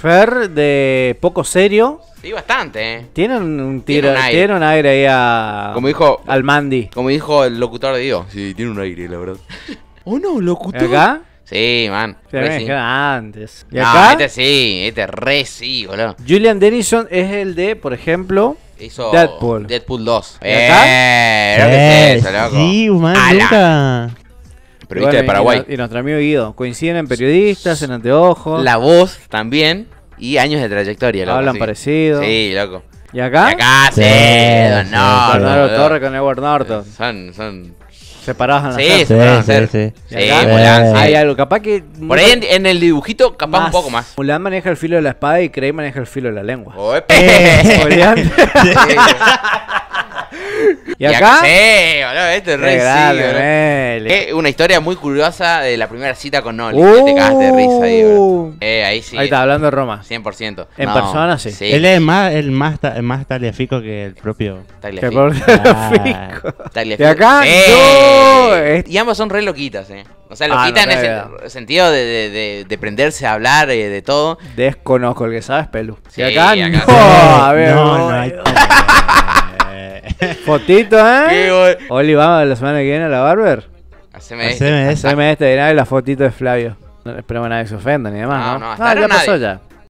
Fer de poco serio. Sí, bastante. ¿eh? un tiro, tiene un, aire, ahí a, como al Mandy. Como dijo el locutor de Dios. Sí, tiene un aire, la verdad. ¿O no, locutor? ¿Acá? Sí, man. antes. ¿Y acá? este sí, este re sí, boludo. Julian Denison es el de, por ejemplo, Deadpool. Deadpool 2. ¿Y acá? Eh, eh loco. Sí, man, de Paraguay. Y, nuestro amigo Guido. Coinciden en periodistas, en anteojos. La voz también y años de trayectoria. Hablan parecido. Sí, loco. ¿Y acá? acá? Sí, Don no, Torres con Edward Norton. Eh, son, separados en la sí, Sí, sí, sí. Hay algo, capaz que... Por ahí en, el dibujito, capaz un poco más. Mulan maneja el filo de la espada y Craig maneja el filo de la lengua. ¿Y acá? Sí, boludo, este es re grande, sí, Una historia muy curiosa de la primera cita con Noli. te cagaste de risa ahí, verdad. Uh. Eh, ahí sí. Ahí está, hablando de Roma. 100%. En persona sí. sí. Él es más, el más, el más taliafico que el propio. Tagliafico. ¿Y ah. acá? Y ambos son re loquitas, eh. O sea, ah, loquitas en ese sentido de, prenderse a hablar eh, de todo. Desconozco el que sabes, Pelu. y acá, no, a ver. no, no Fotito, ¿eh? Qué Oli, vamos la semana que viene a la barber. Haceme, este. Haceme este. Haceme este, de la fotito de Flavio. No esperemos a nadie se ofenda ni demás. No, no, no, no, ah, no ya nadie. pasó ya.